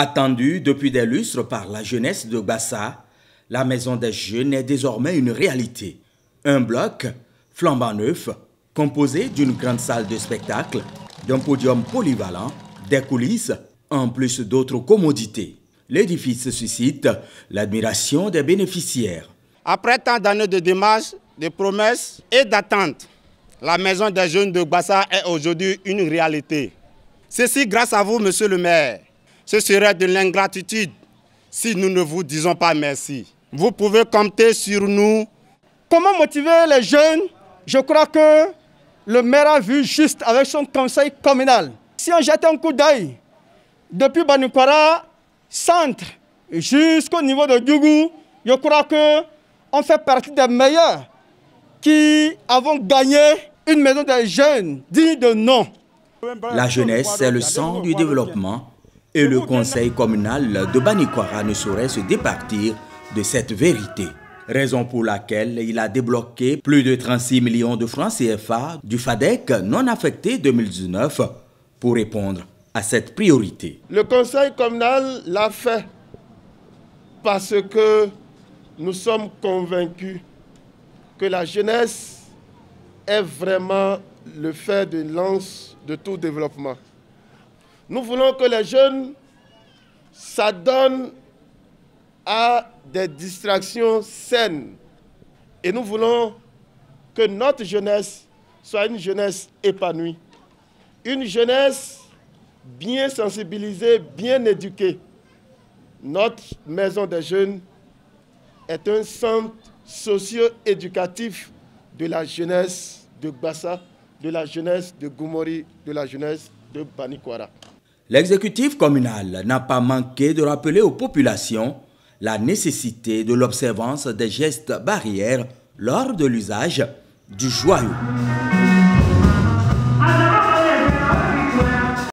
Attendue depuis des lustres par la jeunesse de Bassa, la maison des jeunes est désormais une réalité. Un bloc flambant neuf, composé d'une grande salle de spectacle, d'un podium polyvalent, des coulisses, en plus d'autres commodités. L'édifice suscite l'admiration des bénéficiaires. Après tant d'années de démarches, de promesses et d'attentes, la maison des jeunes de Bassa est aujourd'hui une réalité. Ceci grâce à vous, monsieur le maire, ce serait de l'ingratitude si nous ne vous disons pas merci. Vous pouvez compter sur nous. Comment motiver les jeunes Je crois que le maire a vu juste avec son conseil communal. Si on jette un coup d'œil depuis Banukwara, centre, jusqu'au niveau de Dougou, je crois qu'on fait partie des meilleurs qui avons gagné une maison des jeunes digne de nom. La jeunesse, c'est le sang du développement et le conseil communal de Banikwara ne saurait se départir de cette vérité. Raison pour laquelle il a débloqué plus de 36 millions de francs CFA du FADEC non affecté 2019 pour répondre à cette priorité. Le conseil communal l'a fait parce que nous sommes convaincus que la jeunesse est vraiment le fait de lance de tout développement. Nous voulons que les jeunes s'adonnent à des distractions saines. Et nous voulons que notre jeunesse soit une jeunesse épanouie, une jeunesse bien sensibilisée, bien éduquée. Notre maison des jeunes est un centre socio-éducatif de la jeunesse de Bassa, de la jeunesse de Goumori, de la jeunesse de Banikwara. L'exécutif communal n'a pas manqué de rappeler aux populations la nécessité de l'observance des gestes barrières lors de l'usage du joyau.